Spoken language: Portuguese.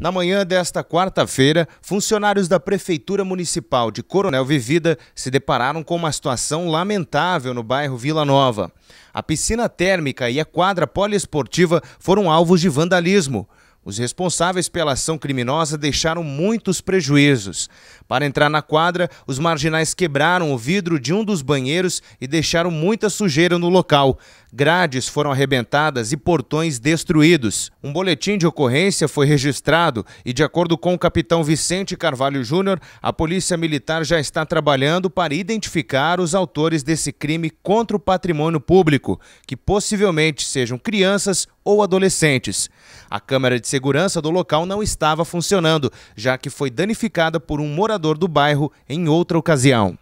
Na manhã desta quarta-feira, funcionários da Prefeitura Municipal de Coronel Vivida se depararam com uma situação lamentável no bairro Vila Nova. A piscina térmica e a quadra poliesportiva foram alvos de vandalismo. Os responsáveis pela ação criminosa deixaram muitos prejuízos. Para entrar na quadra, os marginais quebraram o vidro de um dos banheiros e deixaram muita sujeira no local grades foram arrebentadas e portões destruídos. Um boletim de ocorrência foi registrado e, de acordo com o capitão Vicente Carvalho Júnior, a Polícia Militar já está trabalhando para identificar os autores desse crime contra o patrimônio público, que possivelmente sejam crianças ou adolescentes. A câmera de segurança do local não estava funcionando, já que foi danificada por um morador do bairro em outra ocasião.